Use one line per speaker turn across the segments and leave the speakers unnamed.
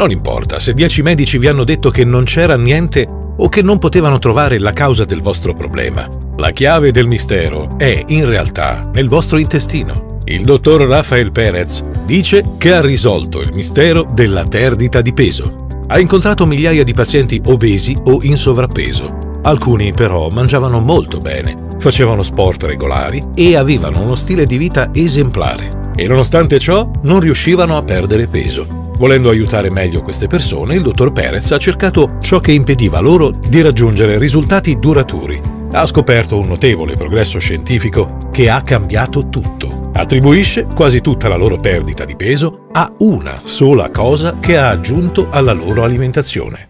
Non importa se dieci medici vi hanno detto che non c'era niente o che non potevano trovare la causa del vostro problema. La chiave del mistero è, in realtà, nel vostro intestino. Il dottor Rafael Perez dice che ha risolto il mistero della perdita di peso. Ha incontrato migliaia di pazienti obesi o in sovrappeso. Alcuni però mangiavano molto bene, facevano sport regolari e avevano uno stile di vita esemplare. E nonostante ciò non riuscivano a perdere peso. Volendo aiutare meglio queste persone, il dottor Perez ha cercato ciò che impediva loro di raggiungere risultati duraturi. Ha scoperto un notevole progresso scientifico che ha cambiato tutto attribuisce quasi tutta la loro perdita di peso a una sola cosa che ha aggiunto alla loro alimentazione.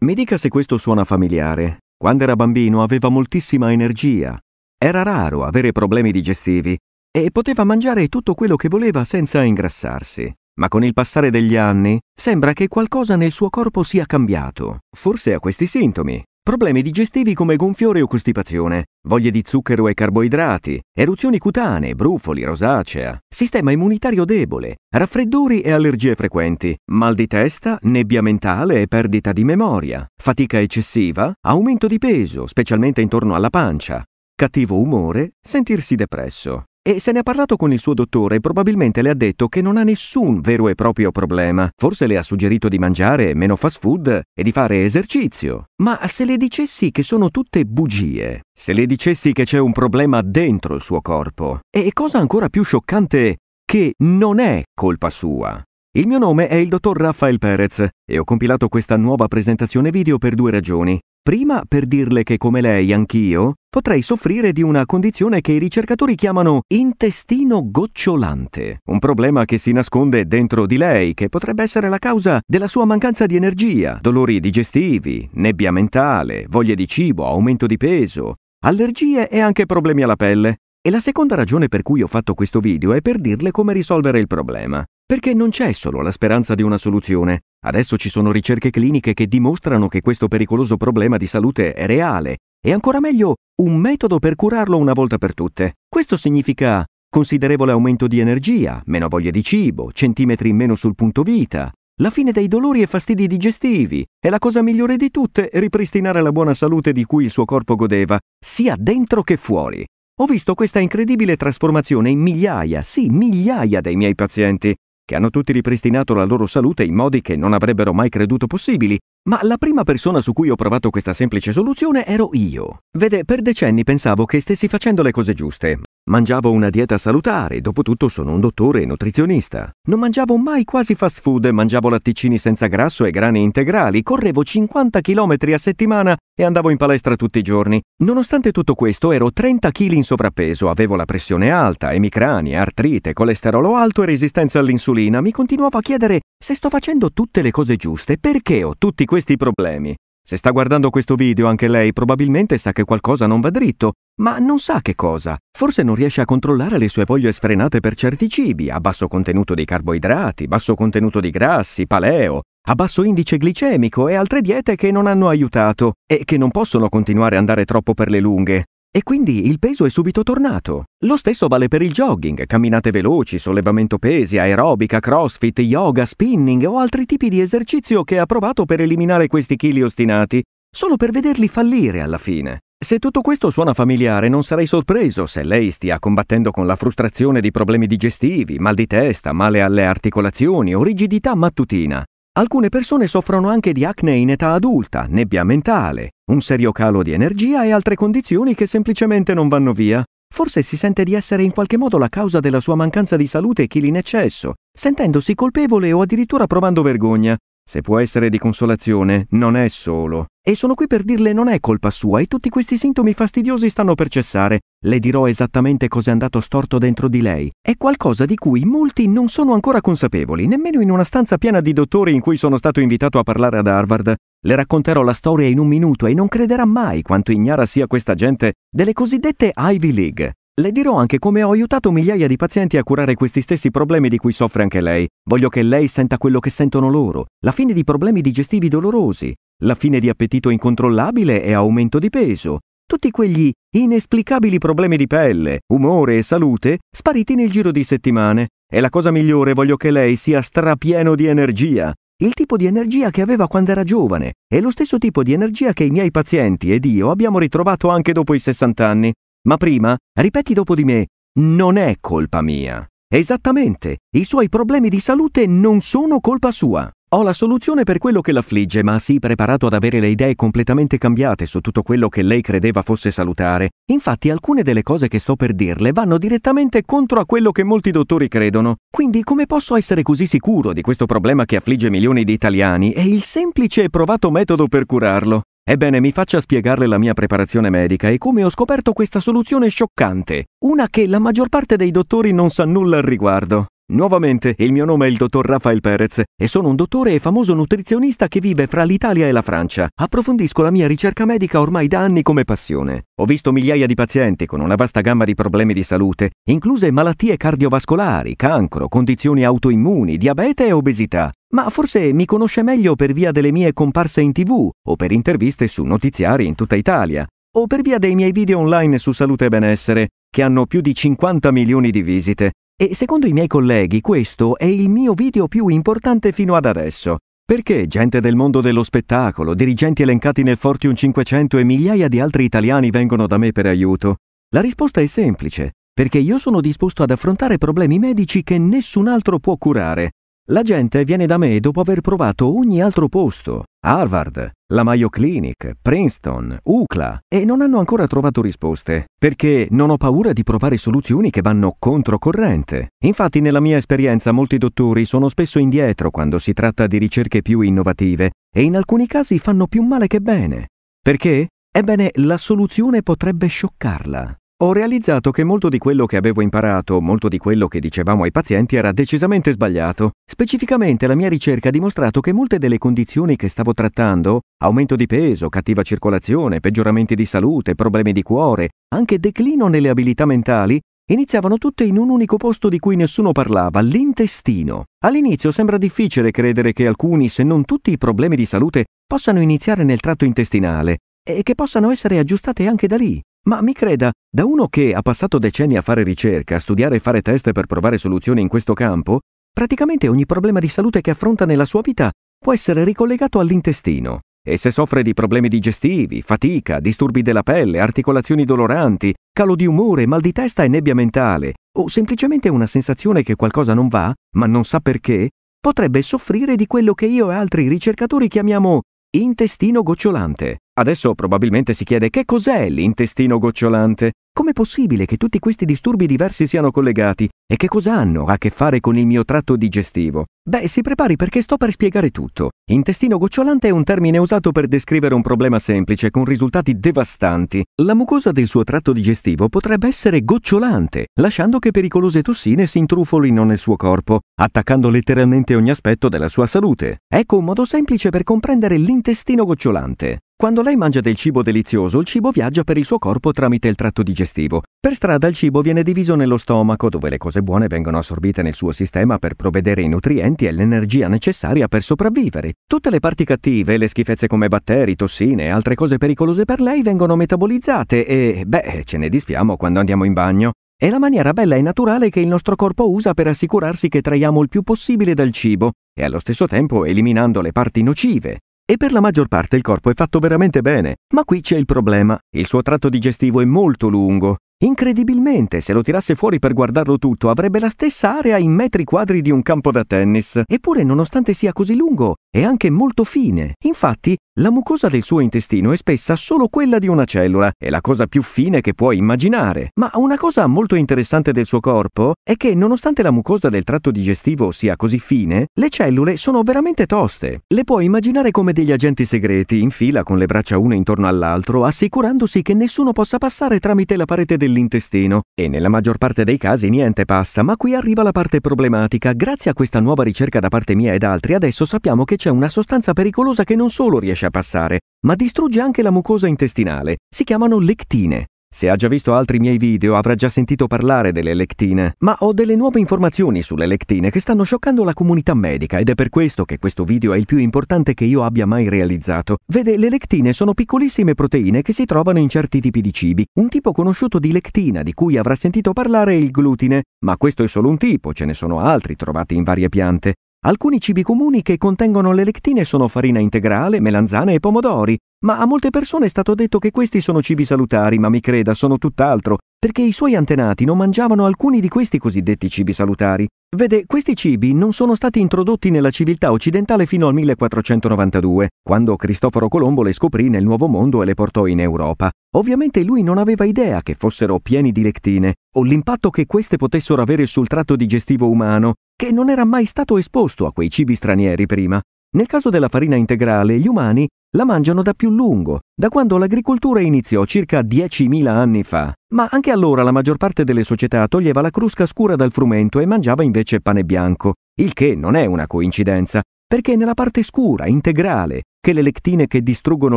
Mi dica se questo suona familiare. Quando era bambino aveva moltissima energia, era raro avere problemi digestivi e poteva mangiare tutto quello che voleva senza ingrassarsi ma con il passare degli anni sembra che qualcosa nel suo corpo sia cambiato. Forse ha questi sintomi. Problemi digestivi come gonfiore o costipazione, voglie di zucchero e carboidrati, eruzioni cutanee, brufoli, rosacea, sistema immunitario debole, raffreddori e allergie frequenti, mal di testa, nebbia mentale e perdita di memoria, fatica eccessiva, aumento di peso, specialmente intorno alla pancia, cattivo umore, sentirsi depresso e se ne ha parlato con il suo dottore probabilmente le ha detto che non ha nessun vero e proprio problema. Forse le ha suggerito di mangiare meno fast food e di fare esercizio. Ma se le dicessi che sono tutte bugie, se le dicessi che c'è un problema dentro il suo corpo, e cosa ancora più scioccante, che non è colpa sua. Il mio nome è il dottor Raffaele Perez e ho compilato questa nuova presentazione video per due ragioni. Prima per dirle che come lei anch'io potrei soffrire di una condizione che i ricercatori chiamano intestino gocciolante, un problema che si nasconde dentro di lei che potrebbe essere la causa della sua mancanza di energia, dolori digestivi, nebbia mentale, voglia di cibo, aumento di peso, allergie e anche problemi alla pelle. E la seconda ragione per cui ho fatto questo video è per dirle come risolvere il problema. Perché non c'è solo la speranza di una soluzione, Adesso ci sono ricerche cliniche che dimostrano che questo pericoloso problema di salute è reale e ancora meglio un metodo per curarlo una volta per tutte. Questo significa considerevole aumento di energia, meno voglia di cibo, centimetri in meno sul punto vita, la fine dei dolori e fastidi digestivi e la cosa migliore di tutte ripristinare la buona salute di cui il suo corpo godeva, sia dentro che fuori. Ho visto questa incredibile trasformazione in migliaia, sì, migliaia dei miei pazienti che hanno tutti ripristinato la loro salute in modi che non avrebbero mai creduto possibili, ma la prima persona su cui ho provato questa semplice soluzione ero io. Vede, per decenni pensavo che stessi facendo le cose giuste, Mangiavo una dieta salutare, dopotutto sono un dottore e nutrizionista. Non mangiavo mai quasi fast food, mangiavo latticini senza grasso e grani integrali, correvo 50 km a settimana e andavo in palestra tutti i giorni. Nonostante tutto questo ero 30 kg in sovrappeso, avevo la pressione alta, emicranie, artrite, colesterolo alto e resistenza all'insulina. Mi continuavo a chiedere se sto facendo tutte le cose giuste, perché ho tutti questi problemi. Se sta guardando questo video anche lei probabilmente sa che qualcosa non va dritto, ma non sa che cosa. Forse non riesce a controllare le sue voglie sfrenate per certi cibi, a basso contenuto di carboidrati, basso contenuto di grassi, paleo, a basso indice glicemico e altre diete che non hanno aiutato e che non possono continuare ad andare troppo per le lunghe. E quindi il peso è subito tornato. Lo stesso vale per il jogging, camminate veloci, sollevamento pesi, aerobica, crossfit, yoga, spinning o altri tipi di esercizio che ha provato per eliminare questi chili ostinati, solo per vederli fallire alla fine. Se tutto questo suona familiare, non sarei sorpreso se lei stia combattendo con la frustrazione di problemi digestivi, mal di testa, male alle articolazioni o rigidità mattutina. Alcune persone soffrono anche di acne in età adulta, nebbia mentale, un serio calo di energia e altre condizioni che semplicemente non vanno via. Forse si sente di essere in qualche modo la causa della sua mancanza di salute e chili in eccesso, sentendosi colpevole o addirittura provando vergogna. Se può essere di consolazione, non è solo. E sono qui per dirle non è colpa sua e tutti questi sintomi fastidiosi stanno per cessare. Le dirò esattamente cos'è andato storto dentro di lei. È qualcosa di cui molti non sono ancora consapevoli, nemmeno in una stanza piena di dottori in cui sono stato invitato a parlare ad Harvard. Le racconterò la storia in un minuto e non crederà mai quanto ignara sia questa gente delle cosiddette Ivy League. Le dirò anche come ho aiutato migliaia di pazienti a curare questi stessi problemi di cui soffre anche lei. Voglio che lei senta quello che sentono loro, la fine di problemi digestivi dolorosi, la fine di appetito incontrollabile e aumento di peso, tutti quegli inesplicabili problemi di pelle, umore e salute spariti nel giro di settimane. E la cosa migliore voglio che lei sia strapieno di energia, il tipo di energia che aveva quando era giovane e lo stesso tipo di energia che i miei pazienti ed io abbiamo ritrovato anche dopo i 60 anni. Ma prima, ripeti dopo di me, non è colpa mia. Esattamente, i suoi problemi di salute non sono colpa sua. Ho la soluzione per quello che l'affligge, ma sì, preparato ad avere le idee completamente cambiate su tutto quello che lei credeva fosse salutare. Infatti alcune delle cose che sto per dirle vanno direttamente contro a quello che molti dottori credono. Quindi come posso essere così sicuro di questo problema che affligge milioni di italiani e il semplice e provato metodo per curarlo? Ebbene, mi faccia spiegarle la mia preparazione medica e come ho scoperto questa soluzione scioccante, una che la maggior parte dei dottori non sa nulla al riguardo. Nuovamente, il mio nome è il dottor Rafael Perez e sono un dottore e famoso nutrizionista che vive fra l'Italia e la Francia. Approfondisco la mia ricerca medica ormai da anni come passione. Ho visto migliaia di pazienti con una vasta gamma di problemi di salute, incluse malattie cardiovascolari, cancro, condizioni autoimmuni, diabete e obesità. Ma forse mi conosce meglio per via delle mie comparse in tv o per interviste su notiziari in tutta Italia o per via dei miei video online su salute e benessere, che hanno più di 50 milioni di visite e secondo i miei colleghi questo è il mio video più importante fino ad adesso, perché gente del mondo dello spettacolo, dirigenti elencati nel Fortune 500 e migliaia di altri italiani vengono da me per aiuto? La risposta è semplice, perché io sono disposto ad affrontare problemi medici che nessun altro può curare la gente viene da me dopo aver provato ogni altro posto, Harvard, la Mayo Clinic, Princeton, UCLA, e non hanno ancora trovato risposte, perché non ho paura di provare soluzioni che vanno controcorrente. Infatti nella mia esperienza molti dottori sono spesso indietro quando si tratta di ricerche più innovative e in alcuni casi fanno più male che bene. Perché? Ebbene, la soluzione potrebbe scioccarla ho realizzato che molto di quello che avevo imparato, molto di quello che dicevamo ai pazienti era decisamente sbagliato. Specificamente la mia ricerca ha dimostrato che molte delle condizioni che stavo trattando, aumento di peso, cattiva circolazione, peggioramenti di salute, problemi di cuore, anche declino nelle abilità mentali, iniziavano tutte in un unico posto di cui nessuno parlava, l'intestino. All'inizio sembra difficile credere che alcuni, se non tutti i problemi di salute, possano iniziare nel tratto intestinale e che possano essere aggiustate anche da lì. Ma mi creda, da uno che ha passato decenni a fare ricerca, a studiare e fare test per provare soluzioni in questo campo, praticamente ogni problema di salute che affronta nella sua vita può essere ricollegato all'intestino. E se soffre di problemi digestivi, fatica, disturbi della pelle, articolazioni doloranti, calo di umore, mal di testa e nebbia mentale, o semplicemente una sensazione che qualcosa non va, ma non sa perché, potrebbe soffrire di quello che io e altri ricercatori chiamiamo intestino gocciolante, Adesso probabilmente si chiede che cos'è l'intestino gocciolante, com'è possibile che tutti questi disturbi diversi siano collegati e che cosa hanno a che fare con il mio tratto digestivo. Beh, si prepari perché sto per spiegare tutto. Intestino gocciolante è un termine usato per descrivere un problema semplice con risultati devastanti. La mucosa del suo tratto digestivo potrebbe essere gocciolante, lasciando che pericolose tossine si intrufolino nel suo corpo, attaccando letteralmente ogni aspetto della sua salute. Ecco un modo semplice per comprendere l'intestino gocciolante. Quando lei mangia del cibo delizioso, il cibo viaggia per il suo corpo tramite il tratto digestivo. Per strada il cibo viene diviso nello stomaco, dove le cose buone vengono assorbite nel suo sistema per provvedere i nutrienti e l'energia necessaria per sopravvivere. Tutte le parti cattive, le schifezze come batteri, tossine e altre cose pericolose per lei vengono metabolizzate e, beh, ce ne disfiamo quando andiamo in bagno. È la maniera bella e naturale che il nostro corpo usa per assicurarsi che traiamo il più possibile dal cibo e allo stesso tempo eliminando le parti nocive. E per la maggior parte il corpo è fatto veramente bene, ma qui c'è il problema. Il suo tratto digestivo è molto lungo Incredibilmente, se lo tirasse fuori per guardarlo tutto, avrebbe la stessa area in metri quadri di un campo da tennis. Eppure, nonostante sia così lungo, è anche molto fine. Infatti, la mucosa del suo intestino è spessa solo quella di una cellula, è la cosa più fine che puoi immaginare. Ma una cosa molto interessante del suo corpo è che, nonostante la mucosa del tratto digestivo sia così fine, le cellule sono veramente toste. Le puoi immaginare come degli agenti segreti, in fila con le braccia una intorno all'altro, assicurandosi che nessuno possa passare tramite la parete del dell'intestino e nella maggior parte dei casi niente passa, ma qui arriva la parte problematica. Grazie a questa nuova ricerca da parte mia ed altri, adesso sappiamo che c'è una sostanza pericolosa che non solo riesce a passare, ma distrugge anche la mucosa intestinale. Si chiamano lectine. Se ha già visto altri miei video avrà già sentito parlare delle lectine, ma ho delle nuove informazioni sulle lectine che stanno scioccando la comunità medica ed è per questo che questo video è il più importante che io abbia mai realizzato. Vede, le lectine sono piccolissime proteine che si trovano in certi tipi di cibi. Un tipo conosciuto di lectina di cui avrà sentito parlare è il glutine, ma questo è solo un tipo, ce ne sono altri trovati in varie piante. Alcuni cibi comuni che contengono le lectine sono farina integrale, melanzane e pomodori, ma a molte persone è stato detto che questi sono cibi salutari, ma mi creda, sono tutt'altro, perché i suoi antenati non mangiavano alcuni di questi cosiddetti cibi salutari. Vede, questi cibi non sono stati introdotti nella civiltà occidentale fino al 1492, quando Cristoforo Colombo le scoprì nel Nuovo Mondo e le portò in Europa. Ovviamente lui non aveva idea che fossero pieni di lectine, o l'impatto che queste potessero avere sul tratto digestivo umano, che non era mai stato esposto a quei cibi stranieri prima. Nel caso della farina integrale, gli umani la mangiano da più lungo, da quando l'agricoltura iniziò circa 10.000 anni fa. Ma anche allora la maggior parte delle società toglieva la crusca scura dal frumento e mangiava invece pane bianco, il che non è una coincidenza, perché è nella parte scura, integrale, che le lectine che distruggono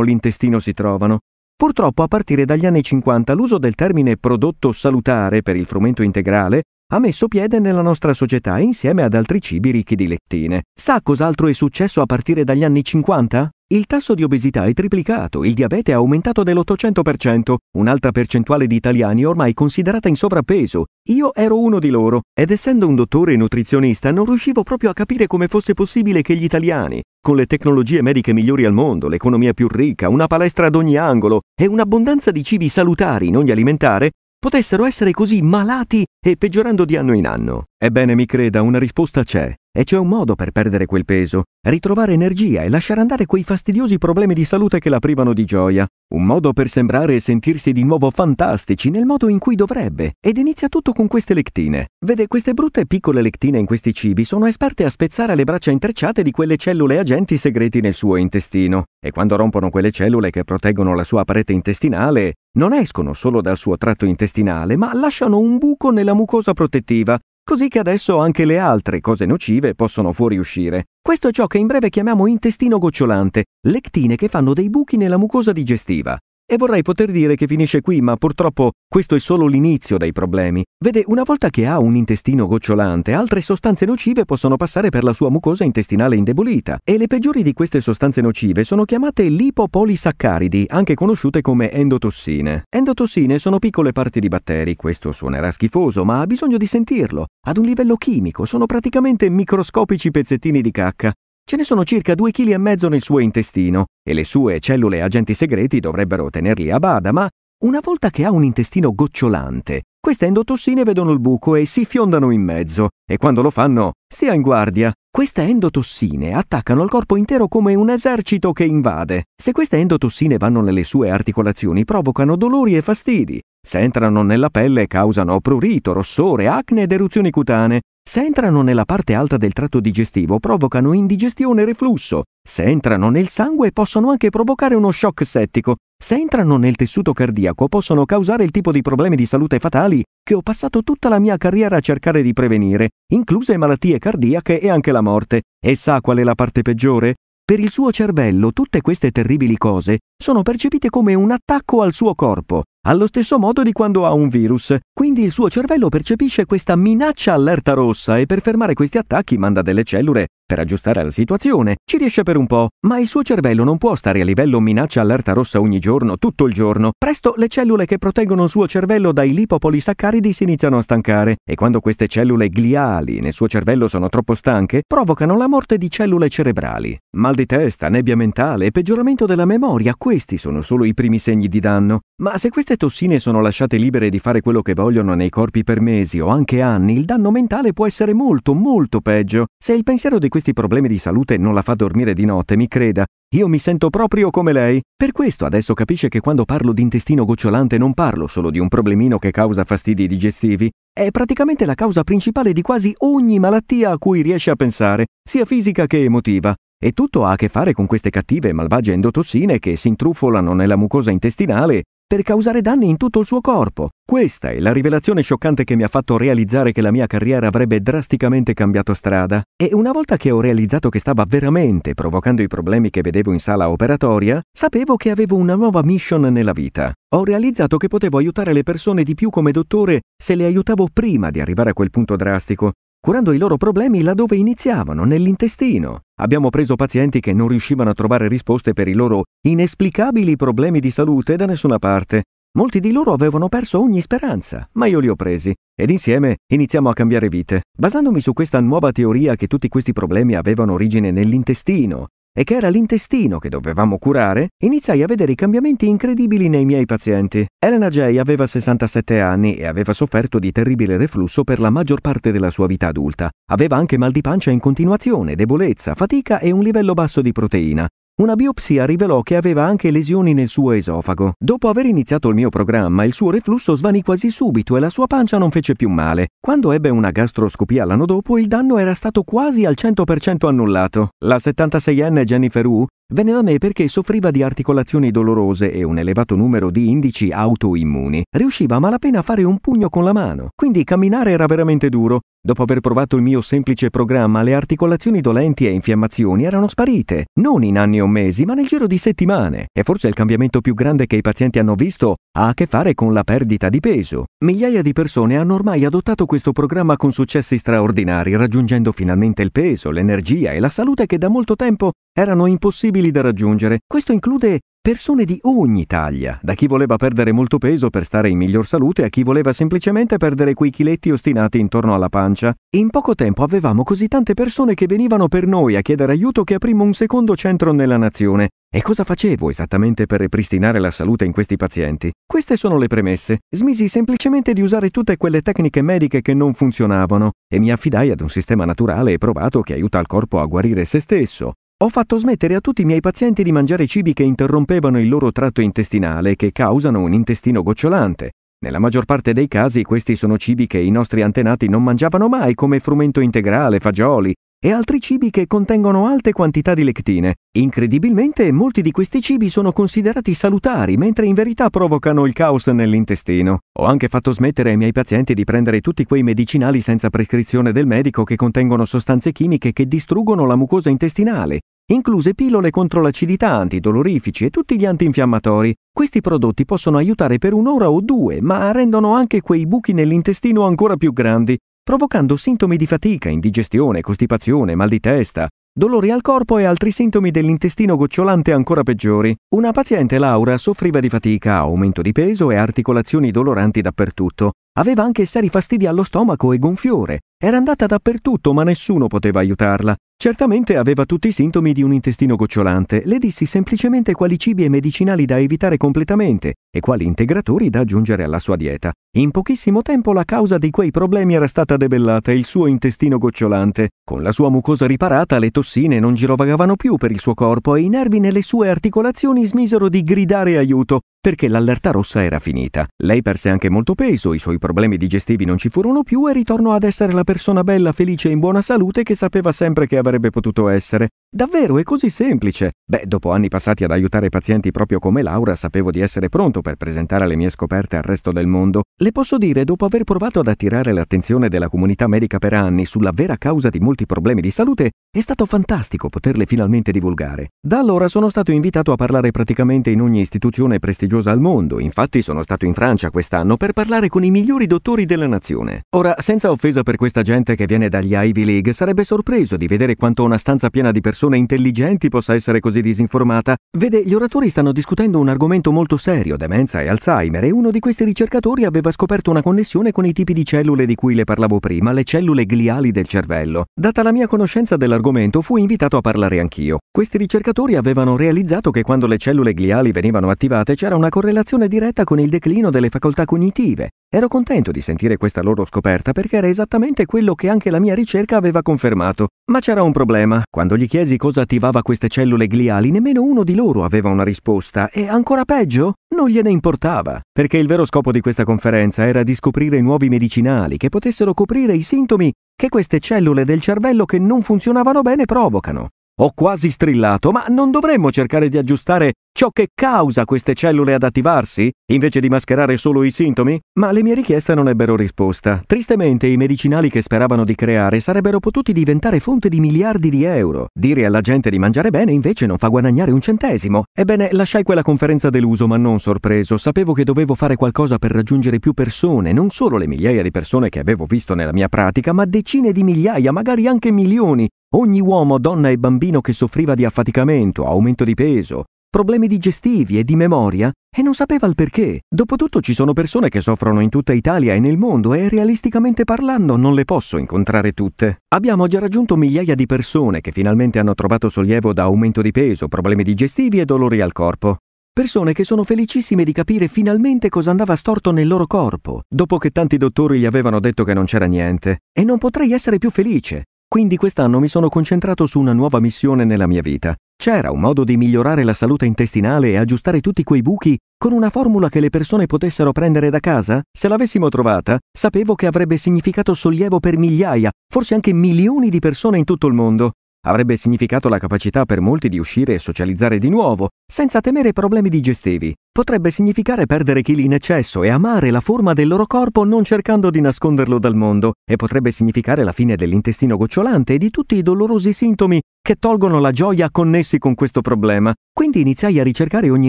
l'intestino si trovano. Purtroppo a partire dagli anni 50 l'uso del termine prodotto salutare per il frumento integrale ha messo piede nella nostra società insieme ad altri cibi ricchi di lettine. Sa cos'altro è successo a partire dagli anni 50? Il tasso di obesità è triplicato, il diabete è aumentato dell'800%, un'altra percentuale di italiani ormai considerata in sovrappeso. Io ero uno di loro ed essendo un dottore e nutrizionista non riuscivo proprio a capire come fosse possibile che gli italiani, con le tecnologie mediche migliori al mondo, l'economia più ricca, una palestra ad ogni angolo e un'abbondanza di cibi salutari non alimentare, potessero essere così malati e peggiorando di anno in anno. Ebbene, mi creda, una risposta c'è. E c'è un modo per perdere quel peso, ritrovare energia e lasciare andare quei fastidiosi problemi di salute che la privano di gioia. Un modo per sembrare e sentirsi di nuovo fantastici nel modo in cui dovrebbe. Ed inizia tutto con queste lectine. Vede, queste brutte piccole lectine in questi cibi sono esperte a spezzare le braccia intrecciate di quelle cellule agenti segreti nel suo intestino. E quando rompono quelle cellule che proteggono la sua parete intestinale, non escono solo dal suo tratto intestinale, ma lasciano un buco nella mucosa protettiva, così che adesso anche le altre cose nocive possono fuoriuscire. Questo è ciò che in breve chiamiamo intestino gocciolante, lectine che fanno dei buchi nella mucosa digestiva. E vorrei poter dire che finisce qui, ma purtroppo questo è solo l'inizio dei problemi. Vede, una volta che ha un intestino gocciolante, altre sostanze nocive possono passare per la sua mucosa intestinale indebolita e le peggiori di queste sostanze nocive sono chiamate lipopolisaccaridi, anche conosciute come endotossine. Endotossine sono piccole parti di batteri, questo suonerà schifoso, ma ha bisogno di sentirlo. Ad un livello chimico sono praticamente microscopici pezzettini di cacca Ce ne sono circa 2,5 kg nel suo intestino e le sue cellule agenti segreti dovrebbero tenerli a bada, ma una volta che ha un intestino gocciolante, queste endotossine vedono il buco e si fiondano in mezzo, e quando lo fanno, stia in guardia. Queste endotossine attaccano il corpo intero come un esercito che invade. Se queste endotossine vanno nelle sue articolazioni, provocano dolori e fastidi. Se entrano nella pelle, causano prurito, rossore, acne ed eruzioni cutanee. Se entrano nella parte alta del tratto digestivo provocano indigestione e reflusso. Se entrano nel sangue possono anche provocare uno shock settico. Se entrano nel tessuto cardiaco possono causare il tipo di problemi di salute fatali che ho passato tutta la mia carriera a cercare di prevenire, incluse malattie cardiache e anche la morte. E sa qual è la parte peggiore? Per il suo cervello tutte queste terribili cose sono percepite come un attacco al suo corpo allo stesso modo di quando ha un virus. Quindi il suo cervello percepisce questa minaccia allerta rossa e per fermare questi attacchi manda delle cellule per aggiustare la situazione. Ci riesce per un po', ma il suo cervello non può stare a livello minaccia allerta rossa ogni giorno, tutto il giorno. Presto le cellule che proteggono il suo cervello dai lipopolisaccaridi si iniziano a stancare e quando queste cellule gliali nel suo cervello sono troppo stanche, provocano la morte di cellule cerebrali. Mal di testa, nebbia mentale e peggioramento della memoria, questi sono solo i primi segni di danno. Ma se queste queste tossine sono lasciate libere di fare quello che vogliono nei corpi per mesi o anche anni, il danno mentale può essere molto, molto peggio. Se il pensiero di questi problemi di salute non la fa dormire di notte, mi creda, io mi sento proprio come lei. Per questo adesso capisce che quando parlo di intestino gocciolante non parlo solo di un problemino che causa fastidi digestivi, è praticamente la causa principale di quasi ogni malattia a cui riesce a pensare, sia fisica che emotiva. E tutto ha a che fare con queste cattive e malvagie endotossine che si intrufolano nella mucosa intestinale per causare danni in tutto il suo corpo. Questa è la rivelazione scioccante che mi ha fatto realizzare che la mia carriera avrebbe drasticamente cambiato strada e una volta che ho realizzato che stava veramente provocando i problemi che vedevo in sala operatoria, sapevo che avevo una nuova mission nella vita. Ho realizzato che potevo aiutare le persone di più come dottore se le aiutavo prima di arrivare a quel punto drastico curando i loro problemi laddove iniziavano, nell'intestino. Abbiamo preso pazienti che non riuscivano a trovare risposte per i loro inesplicabili problemi di salute da nessuna parte. Molti di loro avevano perso ogni speranza, ma io li ho presi ed insieme iniziamo a cambiare vite. Basandomi su questa nuova teoria che tutti questi problemi avevano origine nell'intestino e che era l'intestino che dovevamo curare, iniziai a vedere i cambiamenti incredibili nei miei pazienti. Elena Jay aveva 67 anni e aveva sofferto di terribile reflusso per la maggior parte della sua vita adulta. Aveva anche mal di pancia in continuazione, debolezza, fatica e un livello basso di proteina. Una biopsia rivelò che aveva anche lesioni nel suo esofago. Dopo aver iniziato il mio programma, il suo reflusso svanì quasi subito e la sua pancia non fece più male. Quando ebbe una gastroscopia l'anno dopo, il danno era stato quasi al 100% annullato. La 76enne Jennifer Wu Venne da me perché soffriva di articolazioni dolorose e un elevato numero di indici autoimmuni. Riusciva a malapena a fare un pugno con la mano, quindi camminare era veramente duro. Dopo aver provato il mio semplice programma, le articolazioni dolenti e infiammazioni erano sparite, non in anni o mesi, ma nel giro di settimane. E forse il cambiamento più grande che i pazienti hanno visto ha a che fare con la perdita di peso. Migliaia di persone hanno ormai adottato questo programma con successi straordinari, raggiungendo finalmente il peso, l'energia e la salute che da molto tempo erano impossibili da raggiungere. Questo include persone di ogni taglia, da chi voleva perdere molto peso per stare in miglior salute a chi voleva semplicemente perdere quei chiletti ostinati intorno alla pancia. In poco tempo avevamo così tante persone che venivano per noi a chiedere aiuto che aprimmo un secondo centro nella nazione, e cosa facevo esattamente per ripristinare la salute in questi pazienti? Queste sono le premesse. Smisi semplicemente di usare tutte quelle tecniche mediche che non funzionavano e mi affidai ad un sistema naturale e provato che aiuta il corpo a guarire se stesso, ho fatto smettere a tutti i miei pazienti di mangiare cibi che interrompevano il loro tratto intestinale e che causano un intestino gocciolante. Nella maggior parte dei casi questi sono cibi che i nostri antenati non mangiavano mai come frumento integrale, fagioli, e altri cibi che contengono alte quantità di lectine. Incredibilmente, molti di questi cibi sono considerati salutari, mentre in verità provocano il caos nell'intestino. Ho anche fatto smettere ai miei pazienti di prendere tutti quei medicinali senza prescrizione del medico che contengono sostanze chimiche che distruggono la mucosa intestinale, incluse pillole contro l'acidità, antidolorifici e tutti gli antinfiammatori. Questi prodotti possono aiutare per un'ora o due, ma rendono anche quei buchi nell'intestino ancora più grandi provocando sintomi di fatica, indigestione, costipazione, mal di testa, dolori al corpo e altri sintomi dell'intestino gocciolante ancora peggiori. Una paziente Laura soffriva di fatica, aumento di peso e articolazioni doloranti dappertutto. Aveva anche seri fastidi allo stomaco e gonfiore. Era andata dappertutto ma nessuno poteva aiutarla. Certamente aveva tutti i sintomi di un intestino gocciolante, le dissi semplicemente quali cibi e medicinali da evitare completamente e quali integratori da aggiungere alla sua dieta. In pochissimo tempo la causa di quei problemi era stata debellata, il suo intestino gocciolante. Con la sua mucosa riparata le tossine non girovagavano più per il suo corpo e i nervi nelle sue articolazioni smisero di gridare aiuto, perché l'allerta rossa era finita. Lei perse anche molto peso, i suoi problemi digestivi non ci furono più e ritornò ad essere la persona bella, felice e in buona salute che sapeva sempre che avrebbe potuto essere. Davvero è così semplice? Beh, dopo anni passati ad aiutare pazienti proprio come Laura, sapevo di essere pronto per presentare le mie scoperte al resto del mondo. Le posso dire, dopo aver provato ad attirare l'attenzione della comunità medica per anni sulla vera causa di molti problemi di salute, è stato fantastico poterle finalmente divulgare. Da allora sono stato invitato a parlare praticamente in ogni istituzione prestigiosa al mondo, infatti sono stato in Francia quest'anno per parlare con i migliori dottori della nazione. Ora, senza offesa per questa gente che viene dagli Ivy League, sarebbe sorpreso di vedere quanto una stanza piena di persone persone intelligenti possa essere così disinformata. Vede, gli oratori stanno discutendo un argomento molto serio, demenza e Alzheimer, e uno di questi ricercatori aveva scoperto una connessione con i tipi di cellule di cui le parlavo prima, le cellule gliali del cervello. Data la mia conoscenza dell'argomento, fui invitato a parlare anch'io. Questi ricercatori avevano realizzato che quando le cellule gliali venivano attivate c'era una correlazione diretta con il declino delle facoltà cognitive. Ero contento di sentire questa loro scoperta perché era esattamente quello che anche la mia ricerca aveva confermato. Ma c'era un problema. Quando gli chiesi cosa attivava queste cellule gliali, nemmeno uno di loro aveva una risposta e ancora peggio, non gliene importava, perché il vero scopo di questa conferenza era di scoprire nuovi medicinali che potessero coprire i sintomi che queste cellule del cervello che non funzionavano bene provocano. Ho quasi strillato, ma non dovremmo cercare di aggiustare ciò che causa queste cellule ad attivarsi, invece di mascherare solo i sintomi? Ma le mie richieste non ebbero risposta. Tristemente i medicinali che speravano di creare sarebbero potuti diventare fonte di miliardi di euro. Dire alla gente di mangiare bene invece non fa guadagnare un centesimo. Ebbene, lasciai quella conferenza deluso ma non sorpreso. Sapevo che dovevo fare qualcosa per raggiungere più persone, non solo le migliaia di persone che avevo visto nella mia pratica, ma decine di migliaia, magari anche milioni, Ogni uomo, donna e bambino che soffriva di affaticamento, aumento di peso, problemi digestivi e di memoria e non sapeva il perché. Dopotutto ci sono persone che soffrono in tutta Italia e nel mondo e realisticamente parlando non le posso incontrare tutte. Abbiamo già raggiunto migliaia di persone che finalmente hanno trovato sollievo da aumento di peso, problemi digestivi e dolori al corpo. Persone che sono felicissime di capire finalmente cosa andava storto nel loro corpo, dopo che tanti dottori gli avevano detto che non c'era niente. E non potrei essere più felice. Quindi quest'anno mi sono concentrato su una nuova missione nella mia vita, c'era un modo di migliorare la salute intestinale e aggiustare tutti quei buchi con una formula che le persone potessero prendere da casa? Se l'avessimo trovata, sapevo che avrebbe significato sollievo per migliaia, forse anche milioni di persone in tutto il mondo. Avrebbe significato la capacità per molti di uscire e socializzare di nuovo, senza temere problemi digestivi potrebbe significare perdere chili in eccesso e amare la forma del loro corpo non cercando di nasconderlo dal mondo, e potrebbe significare la fine dell'intestino gocciolante e di tutti i dolorosi sintomi che tolgono la gioia connessi con questo problema. Quindi iniziai a ricercare ogni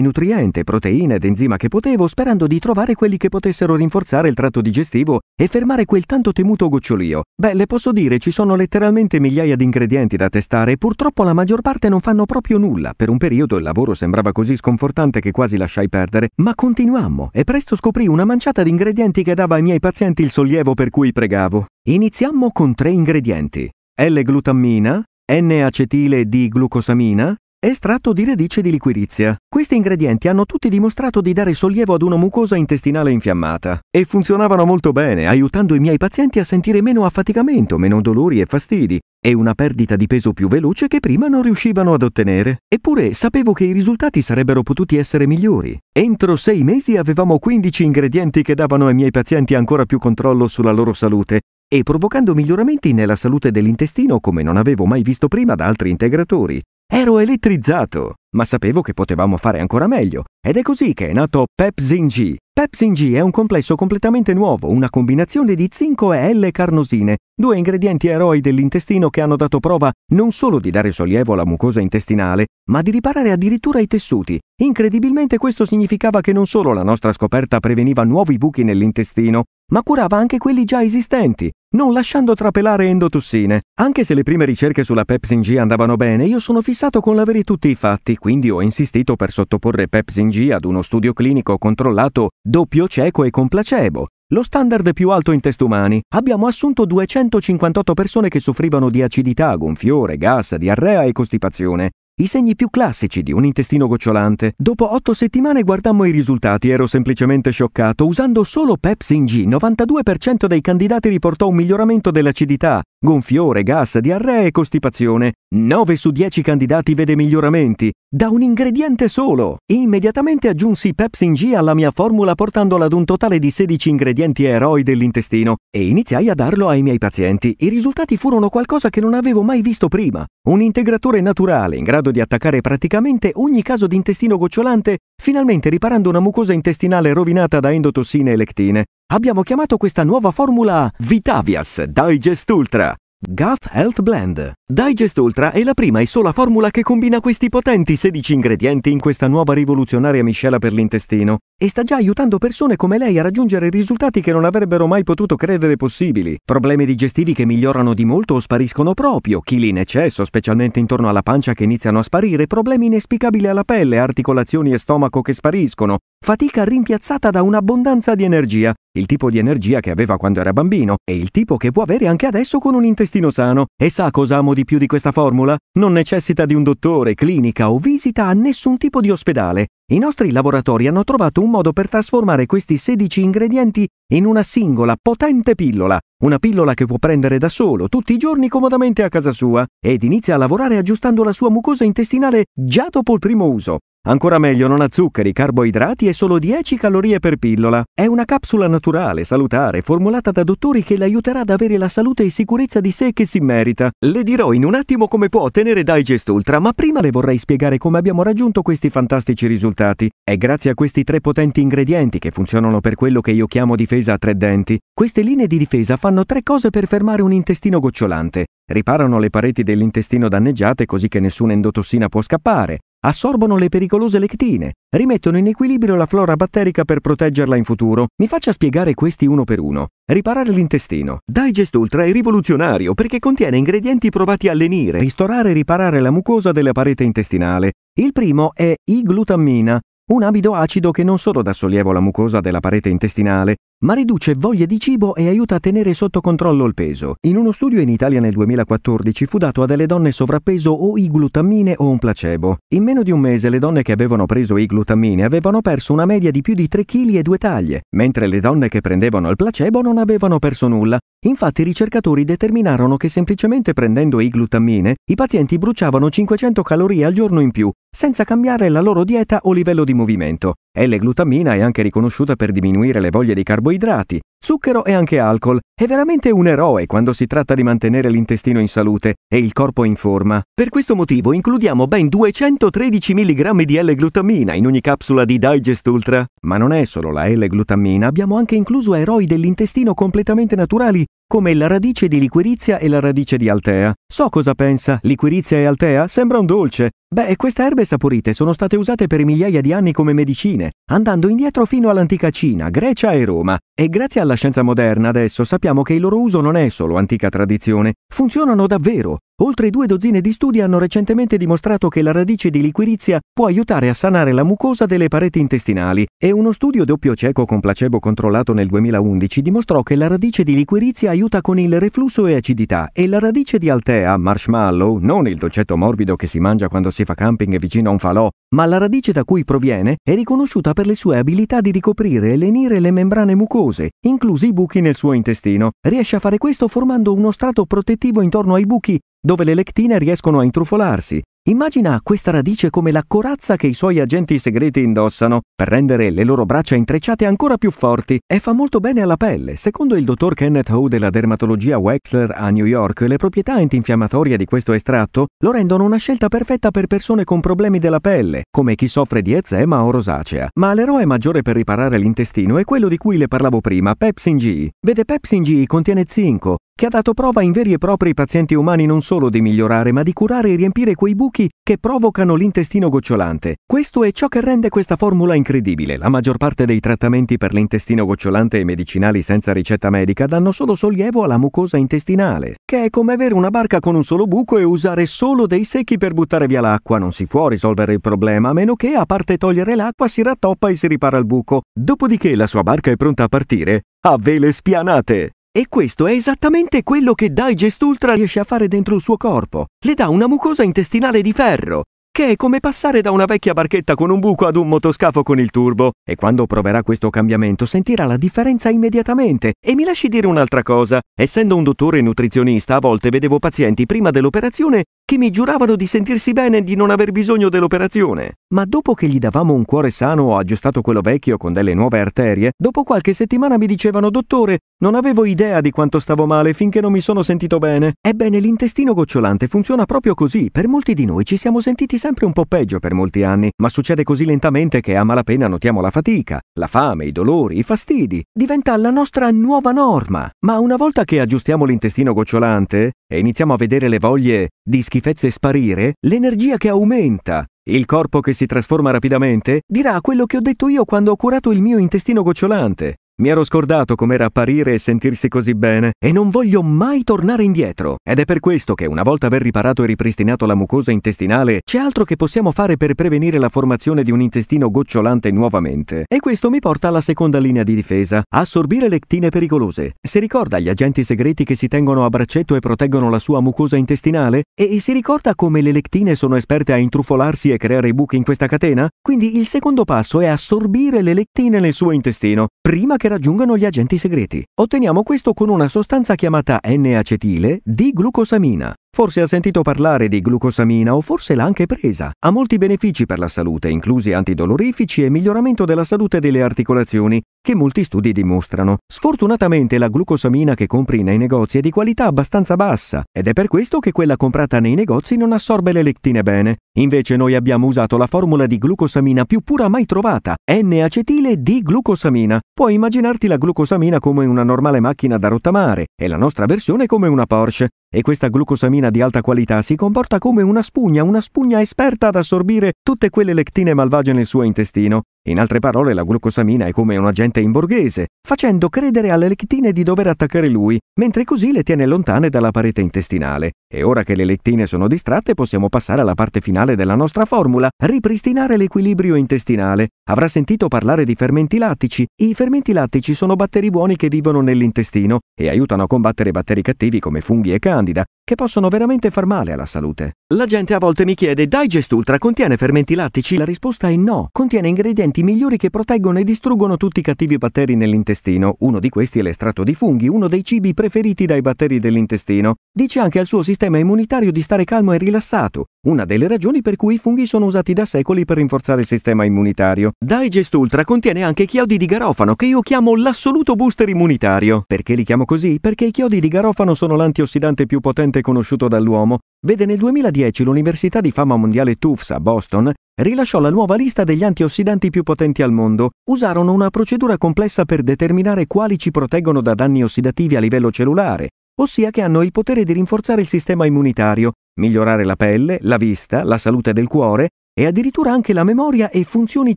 nutriente, proteina ed enzima che potevo, sperando di trovare quelli che potessero rinforzare il tratto digestivo e fermare quel tanto temuto gocciolio. Beh, le posso dire, ci sono letteralmente migliaia di ingredienti da testare e purtroppo la maggior parte non fanno proprio nulla. Per un periodo il lavoro sembrava così sconfortante che quasi lasciai perdere perdere, ma continuammo e presto scoprì una manciata di ingredienti che dava ai miei pazienti il sollievo per cui pregavo. Iniziammo con tre ingredienti: L-glutammina, N-acetile di glucosamina Estratto di radice di liquirizia. Questi ingredienti hanno tutti dimostrato di dare sollievo ad una mucosa intestinale infiammata e funzionavano molto bene, aiutando i miei pazienti a sentire meno affaticamento, meno dolori e fastidi e una perdita di peso più veloce che prima non riuscivano ad ottenere. Eppure sapevo che i risultati sarebbero potuti essere migliori. Entro sei mesi avevamo 15 ingredienti che davano ai miei pazienti ancora più controllo sulla loro salute e provocando miglioramenti nella salute dell'intestino come non avevo mai visto prima da altri integratori. Ero elettrizzato, ma sapevo che potevamo fare ancora meglio ed è così che è nato Pepsin G. Pepsin G è un complesso completamente nuovo, una combinazione di zinco e L-carnosine due ingredienti eroi dell'intestino che hanno dato prova non solo di dare sollievo alla mucosa intestinale, ma di riparare addirittura i tessuti. Incredibilmente questo significava che non solo la nostra scoperta preveniva nuovi buchi nell'intestino, ma curava anche quelli già esistenti, non lasciando trapelare endotossine. Anche se le prime ricerche sulla Pepsin G andavano bene, io sono fissato con l'avere tutti i fatti, quindi ho insistito per sottoporre Pepsin G ad uno studio clinico controllato doppio cieco e con placebo, lo standard più alto in test umani. Abbiamo assunto 258 persone che soffrivano di acidità, gonfiore, gas, diarrea e costipazione. I segni più classici di un intestino gocciolante. Dopo 8 settimane guardammo i risultati, ero semplicemente scioccato. Usando solo Pepsin G, 92% dei candidati riportò un miglioramento dell'acidità, gonfiore, gas, diarrea e costipazione. 9 su 10 candidati vede miglioramenti. Da un ingrediente solo! Immediatamente aggiunsi Pepsin G alla mia formula portandola ad un totale di 16 ingredienti eroi dell'intestino e iniziai a darlo ai miei pazienti. I risultati furono qualcosa che non avevo mai visto prima. Un integratore naturale in grado di attaccare praticamente ogni caso di intestino gocciolante, finalmente riparando una mucosa intestinale rovinata da endotossine e lectine abbiamo chiamato questa nuova formula Vitavias Digest Ultra. Gut Health Blend. Digest Ultra è la prima e sola formula che combina questi potenti 16 ingredienti in questa nuova rivoluzionaria miscela per l'intestino e sta già aiutando persone come lei a raggiungere risultati che non avrebbero mai potuto credere possibili. Problemi digestivi che migliorano di molto o spariscono proprio, chili in eccesso, specialmente intorno alla pancia che iniziano a sparire, problemi inespicabili alla pelle, articolazioni e stomaco che spariscono, fatica rimpiazzata da un'abbondanza di energia, il tipo di energia che aveva quando era bambino e il tipo che può avere anche adesso con un intestino sano. E sa cosa amo di più di questa formula? Non necessita di un dottore, clinica o visita a nessun tipo di ospedale. I nostri laboratori hanno trovato un modo per trasformare questi 16 ingredienti in una singola potente pillola, una pillola che può prendere da solo tutti i giorni comodamente a casa sua ed inizia a lavorare aggiustando la sua mucosa intestinale già dopo il primo uso. Ancora meglio, non ha zuccheri, carboidrati e solo 10 calorie per pillola. È una capsula naturale, salutare, formulata da dottori che l'aiuterà ad avere la salute e sicurezza di sé che si merita. Le dirò in un attimo come può ottenere Digest Ultra, ma prima le vorrei spiegare come abbiamo raggiunto questi fantastici risultati. È grazie a questi tre potenti ingredienti che funzionano per quello che io chiamo difesa a tre denti. Queste linee di difesa fanno tre cose per fermare un intestino gocciolante. Riparano le pareti dell'intestino danneggiate così che nessuna endotossina può scappare, assorbono le pericolose lectine, rimettono in equilibrio la flora batterica per proteggerla in futuro. Mi faccia spiegare questi uno per uno. Riparare l'intestino. Digest Ultra è rivoluzionario perché contiene ingredienti provati a lenire, ristorare e riparare la mucosa della parete intestinale. Il primo è I-glutammina, un amido acido che non solo dà sollievo alla mucosa della parete intestinale, ma riduce voglia di cibo e aiuta a tenere sotto controllo il peso. In uno studio in Italia nel 2014 fu dato a delle donne sovrappeso o i glutammine o un placebo. In meno di un mese le donne che avevano preso i glutammine avevano perso una media di più di 3 kg e 2 taglie, mentre le donne che prendevano il placebo non avevano perso nulla. Infatti i ricercatori determinarono che semplicemente prendendo i glutammine i pazienti bruciavano 500 calorie al giorno in più, senza cambiare la loro dieta o livello di movimento. l l'eglutamina è anche riconosciuta per diminuire le voglie di carboidrati, zucchero e anche alcol. È veramente un eroe quando si tratta di mantenere l'intestino in salute e il corpo in forma. Per questo motivo includiamo ben 213 mg di L-glutamina in ogni capsula di Digest Ultra. Ma non è solo la L-glutamina, abbiamo anche incluso eroi dell'intestino completamente naturali come la radice di liquirizia e la radice di altea. So cosa pensa, liquirizia e altea? Sembra un dolce. Beh, queste erbe saporite sono state usate per migliaia di anni come medicine, andando indietro fino all'antica Cina, Grecia e Roma. E grazie alla scienza moderna adesso sappiamo che il loro uso non è solo antica tradizione, funzionano davvero. Oltre due dozzine di studi hanno recentemente dimostrato che la radice di liquirizia può aiutare a sanare la mucosa delle pareti intestinali e uno studio doppio cieco con placebo controllato nel 2011 dimostrò che la radice di liquirizia aiuta con il reflusso e acidità e la radice di Altea, marshmallow, non il dolcetto morbido che si mangia quando si fa camping vicino a un falò, ma la radice da cui proviene è riconosciuta per le sue abilità di ricoprire e lenire le membrane mucose, inclusi i buchi nel suo intestino. Riesce a fare questo formando uno strato protettivo intorno ai buchi dove le lectine riescono a intrufolarsi Immagina questa radice come la corazza che i suoi agenti segreti indossano per rendere le loro braccia intrecciate ancora più forti e fa molto bene alla pelle. Secondo il dottor Kenneth Howe della dermatologia Wexler a New York, le proprietà antinfiammatorie di questo estratto lo rendono una scelta perfetta per persone con problemi della pelle, come chi soffre di eczema o rosacea. Ma l'eroe maggiore per riparare l'intestino è quello di cui le parlavo prima, Pepsin G. Vede, Pepsin G contiene zinco, che ha dato prova in veri e propri pazienti umani non solo di migliorare, ma di curare e riempire quei buchi giochi che provocano l'intestino gocciolante. Questo è ciò che rende questa formula incredibile. La maggior parte dei trattamenti per l'intestino gocciolante e medicinali senza ricetta medica danno solo sollievo alla mucosa intestinale, che è come avere una barca con un solo buco e usare solo dei secchi per buttare via l'acqua. Non si può risolvere il problema a meno che, a parte togliere l'acqua, si rattoppa e si ripara il buco. Dopodiché la sua barca è pronta a partire a vele spianate. E questo è esattamente quello che Digest Ultra riesce a fare dentro il suo corpo. Le dà una mucosa intestinale di ferro, che è come passare da una vecchia barchetta con un buco ad un motoscafo con il turbo. E quando proverà questo cambiamento sentirà la differenza immediatamente. E mi lasci dire un'altra cosa. Essendo un dottore nutrizionista, a volte vedevo pazienti prima dell'operazione che mi giuravano di sentirsi bene e di non aver bisogno dell'operazione. Ma dopo che gli davamo un cuore sano o aggiustato quello vecchio con delle nuove arterie, dopo qualche settimana mi dicevano dottore, non avevo idea di quanto stavo male finché non mi sono sentito bene. Ebbene, l'intestino gocciolante funziona proprio così. Per molti di noi ci siamo sentiti sempre un po' peggio per molti anni, ma succede così lentamente che a malapena notiamo la fatica, la fame, i dolori, i fastidi. Diventa la nostra nuova norma. Ma una volta che aggiustiamo l'intestino gocciolante e iniziamo a vedere le voglie di schifo, schifezze sparire, l'energia che aumenta, il corpo che si trasforma rapidamente, dirà quello che ho detto io quando ho curato il mio intestino gocciolante. Mi ero scordato com'era apparire e sentirsi così bene e non voglio mai tornare indietro. Ed è per questo che una volta aver riparato e ripristinato la mucosa intestinale, c'è altro che possiamo fare per prevenire la formazione di un intestino gocciolante nuovamente. E questo mi porta alla seconda linea di difesa, assorbire lectine pericolose. Si ricorda gli agenti segreti che si tengono a braccetto e proteggono la sua mucosa intestinale? E si ricorda come le lectine sono esperte a intrufolarsi e creare i buchi in questa catena? Quindi il secondo passo è assorbire le lectine nel suo intestino, prima che che raggiungono gli agenti segreti. Otteniamo questo con una sostanza chiamata N-acetile di glucosamina Forse ha sentito parlare di glucosamina o forse l'ha anche presa. Ha molti benefici per la salute, inclusi antidolorifici e miglioramento della salute delle articolazioni, che molti studi dimostrano. Sfortunatamente la glucosamina che compri nei negozi è di qualità abbastanza bassa ed è per questo che quella comprata nei negozi non assorbe le lectine bene. Invece noi abbiamo usato la formula di glucosamina più pura mai trovata, N-acetile di glucosamina. Puoi immaginarti la glucosamina come una normale macchina da rottamare e la nostra versione come una Porsche. E questa glucosamina di alta qualità si comporta come una spugna, una spugna esperta ad assorbire tutte quelle lectine malvagie nel suo intestino in altre parole, la glucosamina è come un agente imborghese, facendo credere alle lectine di dover attaccare lui, mentre così le tiene lontane dalla parete intestinale. E ora che le lectine sono distratte, possiamo passare alla parte finale della nostra formula, ripristinare l'equilibrio intestinale. Avrà sentito parlare di fermenti lattici. I fermenti lattici sono batteri buoni che vivono nell'intestino e aiutano a combattere batteri cattivi come funghi e candida, che possono veramente far male alla salute. La gente a volte mi chiede, Digest Ultra contiene fermenti lattici? La risposta è no, contiene ingredienti nutrienti migliori che proteggono e distruggono tutti i cattivi batteri nell'intestino. Uno di questi è l'estratto di funghi, uno dei cibi preferiti dai batteri dell'intestino. Dice anche al suo sistema immunitario di stare calmo e rilassato, una delle ragioni per cui i funghi sono usati da secoli per rinforzare il sistema immunitario. Digest Ultra contiene anche chiodi di garofano, che io chiamo l'assoluto booster immunitario. Perché li chiamo così? Perché i chiodi di garofano sono l'antiossidante più potente conosciuto dall'uomo. Vede nel 2010 l'Università di Fama Mondiale Tufts a Boston rilasciò la nuova lista degli antiossidanti più potenti al mondo. Usarono una procedura complessa per determinare quali ci proteggono da danni ossidativi a livello cellulare, ossia che hanno il potere di rinforzare il sistema immunitario, migliorare la pelle, la vista, la salute del cuore e addirittura anche la memoria e funzioni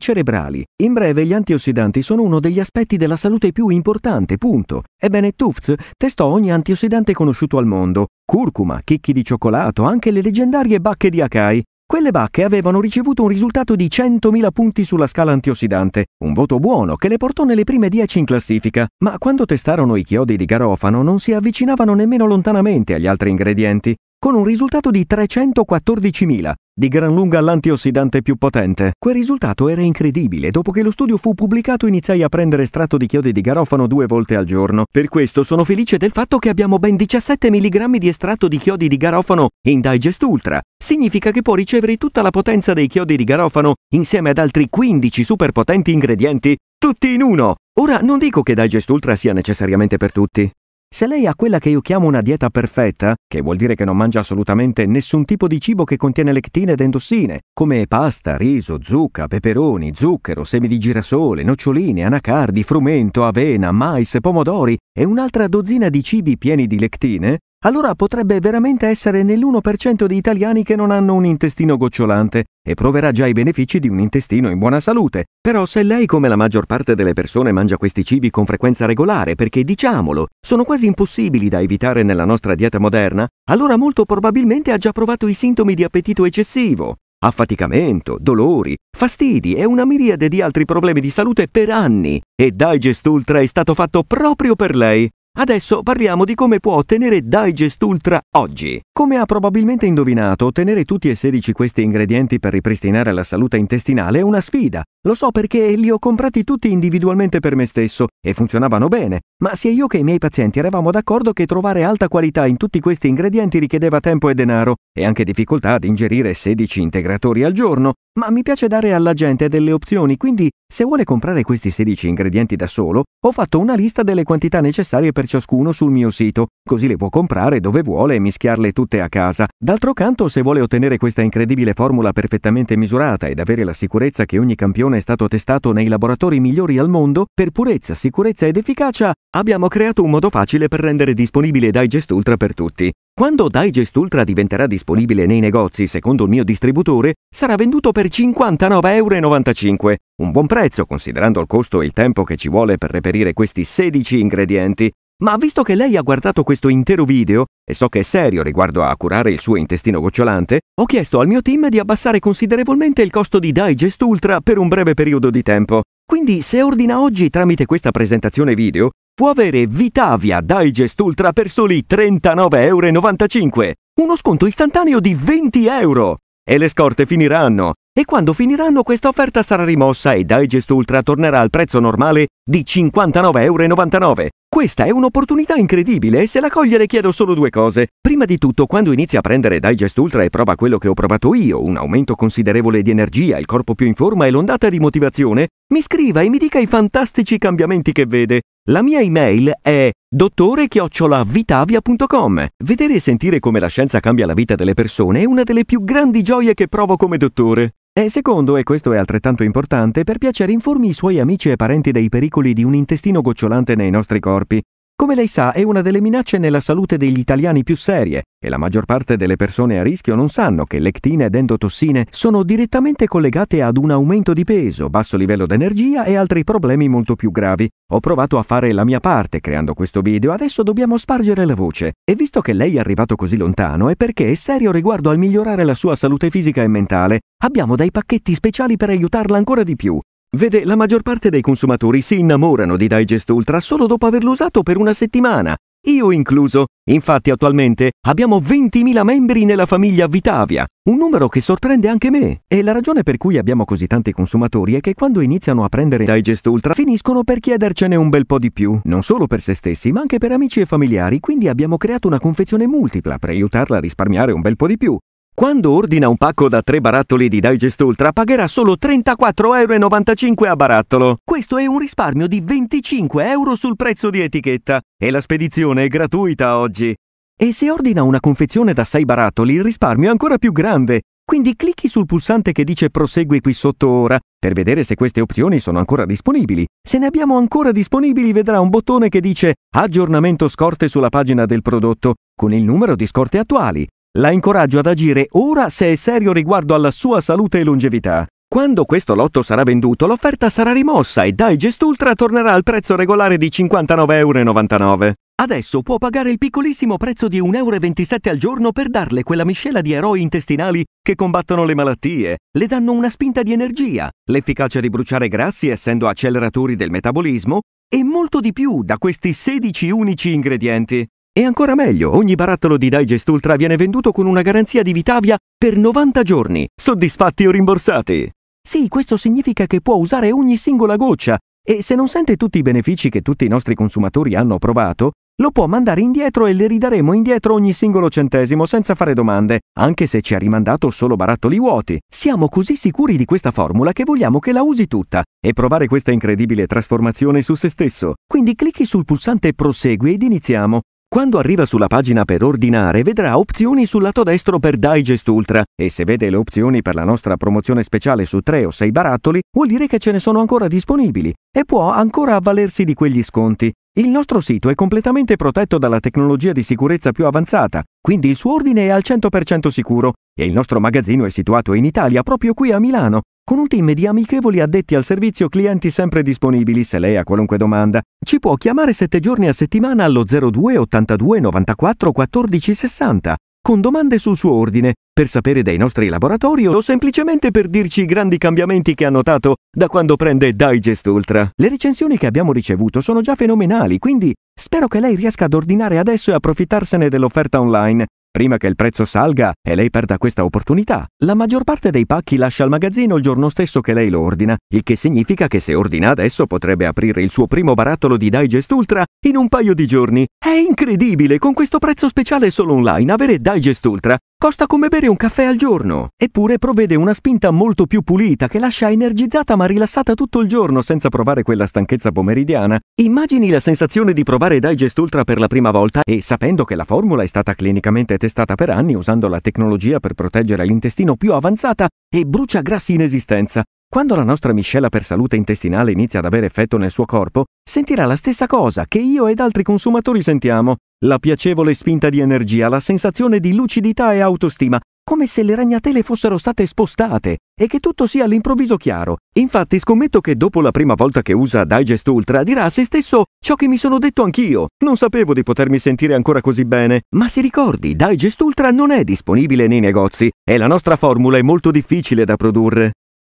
cerebrali. In breve, gli antiossidanti sono uno degli aspetti della salute più importante, punto. Ebbene, Tufts testò ogni antiossidante conosciuto al mondo, curcuma, chicchi di cioccolato, anche le leggendarie bacche di Akai. Quelle bacche avevano ricevuto un risultato di 100.000 punti sulla scala antiossidante, un voto buono che le portò nelle prime 10 in classifica, ma quando testarono i chiodi di garofano non si avvicinavano nemmeno lontanamente agli altri ingredienti con un risultato di 314.000, di gran lunga l'antiossidante più potente. Quel risultato era incredibile. Dopo che lo studio fu pubblicato iniziai a prendere estratto di chiodi di garofano due volte al giorno. Per questo sono felice del fatto che abbiamo ben 17 mg di estratto di chiodi di garofano in Digest Ultra. Significa che può ricevere tutta la potenza dei chiodi di garofano insieme ad altri 15 superpotenti ingredienti, tutti in uno. Ora non dico che Digest Ultra sia necessariamente per tutti. Se lei ha quella che io chiamo una dieta perfetta, che vuol dire che non mangia assolutamente nessun tipo di cibo che contiene lectine ed endossine, come pasta, riso, zucca, peperoni, zucchero, semi di girasole, noccioline, anacardi, frumento, avena, mais, pomodori e un'altra dozzina di cibi pieni di lectine, allora potrebbe veramente essere nell'1% di italiani che non hanno un intestino gocciolante e proverà già i benefici di un intestino in buona salute. Però se lei, come la maggior parte delle persone, mangia questi cibi con frequenza regolare, perché diciamolo, sono quasi impossibili da evitare nella nostra dieta moderna, allora molto probabilmente ha già provato i sintomi di appetito eccessivo, affaticamento, dolori, fastidi e una miriade di altri problemi di salute per anni. E Digest Ultra è stato fatto proprio per lei. Adesso parliamo di come può ottenere Digest Ultra oggi. Come ha probabilmente indovinato, ottenere tutti e 16 questi ingredienti per ripristinare la salute intestinale è una sfida. Lo so perché li ho comprati tutti individualmente per me stesso e funzionavano bene, ma sia io che i miei pazienti eravamo d'accordo che trovare alta qualità in tutti questi ingredienti richiedeva tempo e denaro e anche difficoltà ad ingerire 16 integratori al giorno, ma mi piace dare alla gente delle opzioni, quindi se vuole comprare questi 16 ingredienti da solo, ho fatto una lista delle quantità necessarie per ciascuno sul mio sito, così le può comprare dove vuole e mischiarle tutte a casa. D'altro canto, se vuole ottenere questa incredibile formula perfettamente misurata ed avere la sicurezza che ogni campione è stato testato nei laboratori migliori al mondo, per purezza, sicurezza ed efficacia, abbiamo creato un modo facile per rendere disponibile Digest Ultra per tutti. Quando Digest Ultra diventerà disponibile nei negozi, secondo il mio distributore, sarà venduto per 59,95€, un buon prezzo considerando il costo e il tempo che ci vuole per reperire questi 16 ingredienti. Ma visto che lei ha guardato questo intero video e so che è serio riguardo a curare il suo intestino gocciolante, ho chiesto al mio team di abbassare considerevolmente il costo di Digest Ultra per un breve periodo di tempo. Quindi se ordina oggi tramite questa presentazione video, può avere Vitavia Digest Ultra per soli 39,95 euro, uno sconto istantaneo di 20 euro. E le scorte finiranno, e quando finiranno questa offerta sarà rimossa e Digest Ultra tornerà al prezzo normale di 59,99 euro. Questa è un'opportunità incredibile e se la coglie le chiedo solo due cose. Prima di tutto, quando inizi a prendere Digest Ultra e prova quello che ho provato io, un aumento considerevole di energia, il corpo più in forma e l'ondata di motivazione, mi scriva e mi dica i fantastici cambiamenti che vede. La mia email è dottore Vedere e sentire come la scienza cambia la vita delle persone è una delle più grandi gioie che provo come dottore. E eh, secondo, e questo è altrettanto importante, per piacere informi i suoi amici e parenti dei pericoli di un intestino gocciolante nei nostri corpi, come lei sa, è una delle minacce nella salute degli italiani più serie e la maggior parte delle persone a rischio non sanno che lectine ed endotossine sono direttamente collegate ad un aumento di peso, basso livello d'energia e altri problemi molto più gravi. Ho provato a fare la mia parte creando questo video, adesso dobbiamo spargere la voce. E visto che lei è arrivato così lontano è perché è serio riguardo al migliorare la sua salute fisica e mentale. Abbiamo dei pacchetti speciali per aiutarla ancora di più. Vede, la maggior parte dei consumatori si innamorano di Digest Ultra solo dopo averlo usato per una settimana, io incluso. Infatti attualmente abbiamo 20.000 membri nella famiglia Vitavia, un numero che sorprende anche me. E la ragione per cui abbiamo così tanti consumatori è che quando iniziano a prendere Digest Ultra finiscono per chiedercene un bel po' di più, non solo per se stessi ma anche per amici e familiari, quindi abbiamo creato una confezione multipla per aiutarla a risparmiare un bel po' di più. Quando ordina un pacco da 3 barattoli di Digest Ultra pagherà solo 34,95 euro a barattolo. Questo è un risparmio di 25 euro sul prezzo di etichetta e la spedizione è gratuita oggi. E se ordina una confezione da 6 barattoli il risparmio è ancora più grande, quindi clicchi sul pulsante che dice prosegui qui sotto ora per vedere se queste opzioni sono ancora disponibili. Se ne abbiamo ancora disponibili vedrà un bottone che dice aggiornamento scorte sulla pagina del prodotto con il numero di scorte attuali la incoraggio ad agire ora se è serio riguardo alla sua salute e longevità. Quando questo lotto sarà venduto, l'offerta sarà rimossa e Digest Ultra tornerà al prezzo regolare di 59,99 euro. Adesso può pagare il piccolissimo prezzo di 1,27 euro al giorno per darle quella miscela di eroi intestinali che combattono le malattie, le danno una spinta di energia, l'efficacia di bruciare grassi essendo acceleratori del metabolismo e molto di più da questi 16 unici ingredienti. E ancora meglio, ogni barattolo di Digest Ultra viene venduto con una garanzia di Vitavia per 90 giorni, soddisfatti o rimborsati. Sì, questo significa che può usare ogni singola goccia e se non sente tutti i benefici che tutti i nostri consumatori hanno provato, lo può mandare indietro e le ridaremo indietro ogni singolo centesimo senza fare domande, anche se ci ha rimandato solo barattoli vuoti. Siamo così sicuri di questa formula che vogliamo che la usi tutta e provare questa incredibile trasformazione su se stesso. Quindi clicchi sul pulsante Prosegui ed iniziamo. Quando arriva sulla pagina per ordinare, vedrà opzioni sul lato destro per Digest Ultra e se vede le opzioni per la nostra promozione speciale su 3 o 6 barattoli, vuol dire che ce ne sono ancora disponibili e può ancora avvalersi di quegli sconti. Il nostro sito è completamente protetto dalla tecnologia di sicurezza più avanzata, quindi il suo ordine è al 100% sicuro e il nostro magazzino è situato in Italia, proprio qui a Milano, con un team di amichevoli addetti al servizio clienti sempre disponibili se lei ha qualunque domanda. Ci può chiamare 7 giorni a settimana allo 02 82 94 14 60 con domande sul suo ordine, per sapere dei nostri laboratori o semplicemente per dirci i grandi cambiamenti che ha notato da quando prende Digest Ultra. Le recensioni che abbiamo ricevuto sono già fenomenali, quindi spero che lei riesca ad ordinare adesso e approfittarsene dell'offerta online, Prima che il prezzo salga e lei perda questa opportunità, la maggior parte dei pacchi lascia al magazzino il giorno stesso che lei lo ordina, il che significa che se ordina adesso potrebbe aprire il suo primo barattolo di Digest Ultra in un paio di giorni. È incredibile, con questo prezzo speciale solo online, avere Digest Ultra Costa come bere un caffè al giorno, eppure provvede una spinta molto più pulita che lascia energizzata ma rilassata tutto il giorno senza provare quella stanchezza pomeridiana. Immagini la sensazione di provare Digest Ultra per la prima volta e sapendo che la formula è stata clinicamente testata per anni usando la tecnologia per proteggere l'intestino più avanzata e brucia grassi in esistenza. Quando la nostra miscela per salute intestinale inizia ad avere effetto nel suo corpo, sentirà la stessa cosa che io ed altri consumatori sentiamo, la piacevole spinta di energia, la sensazione di lucidità e autostima, come se le ragnatele fossero state spostate e che tutto sia all'improvviso chiaro. Infatti scommetto che dopo la prima volta che usa Digest Ultra dirà a se stesso ciò che mi sono detto anch'io. Non sapevo di potermi sentire ancora così bene. Ma si ricordi, Digest Ultra non è disponibile nei negozi e la nostra formula è molto difficile da produrre.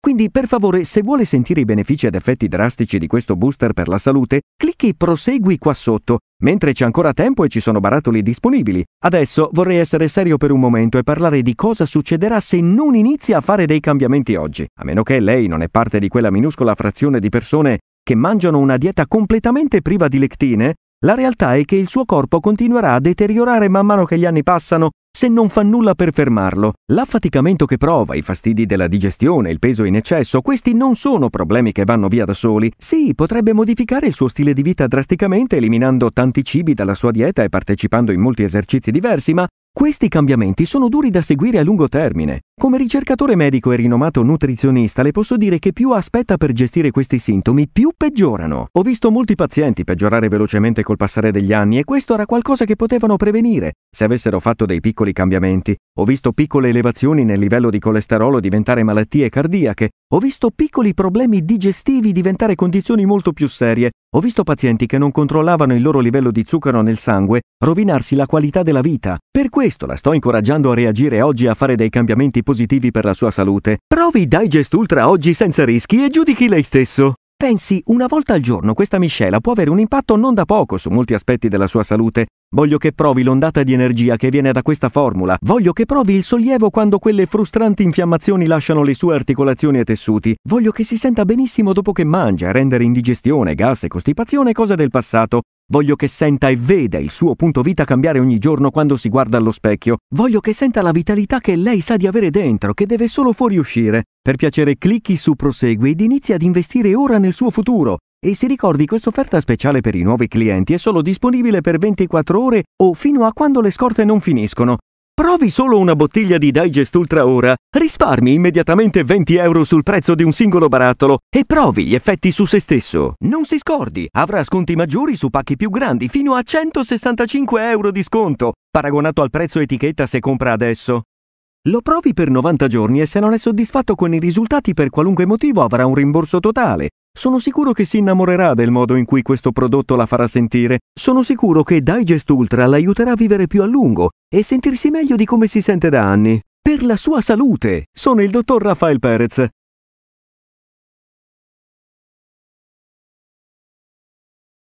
Quindi per favore, se vuole sentire i benefici ed effetti drastici di questo booster per la salute, clicchi Prosegui qua sotto, mentre c'è ancora tempo e ci sono barattoli disponibili. Adesso vorrei essere serio per un momento e parlare di cosa succederà se non inizia a fare dei cambiamenti oggi, a meno che lei non è parte di quella minuscola frazione di persone che mangiano una dieta completamente priva di lectine la realtà è che il suo corpo continuerà a deteriorare man mano che gli anni passano se non fa nulla per fermarlo. L'affaticamento che prova, i fastidi della digestione, il peso in eccesso, questi non sono problemi che vanno via da soli. Sì, potrebbe modificare il suo stile di vita drasticamente eliminando tanti cibi dalla sua dieta e partecipando in molti esercizi diversi, ma questi cambiamenti sono duri da seguire a lungo termine. Come ricercatore medico e rinomato nutrizionista le posso dire che più aspetta per gestire questi sintomi, più peggiorano. Ho visto molti pazienti peggiorare velocemente col passare degli anni e questo era qualcosa che potevano prevenire se avessero fatto dei piccoli cambiamenti. Ho visto piccole elevazioni nel livello di colesterolo diventare malattie cardiache, ho visto piccoli problemi digestivi diventare condizioni molto più serie, ho visto pazienti che non controllavano il loro livello di zucchero nel sangue rovinarsi la qualità della vita. Per questo la sto incoraggiando a reagire oggi a fare dei cambiamenti positivi per la sua salute, provi Digest Ultra oggi senza rischi e giudichi lei stesso. Pensi, una volta al giorno questa miscela può avere un impatto non da poco su molti aspetti della sua salute. Voglio che provi l'ondata di energia che viene da questa formula. Voglio che provi il sollievo quando quelle frustranti infiammazioni lasciano le sue articolazioni e tessuti. Voglio che si senta benissimo dopo che mangia, rendere indigestione, gas e costipazione cose del passato. Voglio che senta e veda il suo punto vita cambiare ogni giorno quando si guarda allo specchio. Voglio che senta la vitalità che lei sa di avere dentro, che deve solo fuoriuscire. Per piacere clicchi su Prosegui ed inizi ad investire ora nel suo futuro. E si ricordi questa offerta speciale per i nuovi clienti è solo disponibile per 24 ore o fino a quando le scorte non finiscono. Provi solo una bottiglia di Digest Ultra ora, risparmi immediatamente 20 euro sul prezzo di un singolo barattolo e provi gli effetti su se stesso. Non si scordi, avrà sconti maggiori su pacchi più grandi fino a 165 euro di sconto, paragonato al prezzo etichetta se compra adesso. Lo provi per 90 giorni e se non è soddisfatto con i risultati per qualunque motivo avrà un rimborso totale. Sono sicuro che si innamorerà del modo in cui questo prodotto la farà sentire. Sono sicuro che Digest Ultra l'aiuterà a vivere più a lungo e sentirsi meglio di come si sente da anni. Per la sua salute! Sono il dottor Rafael Perez.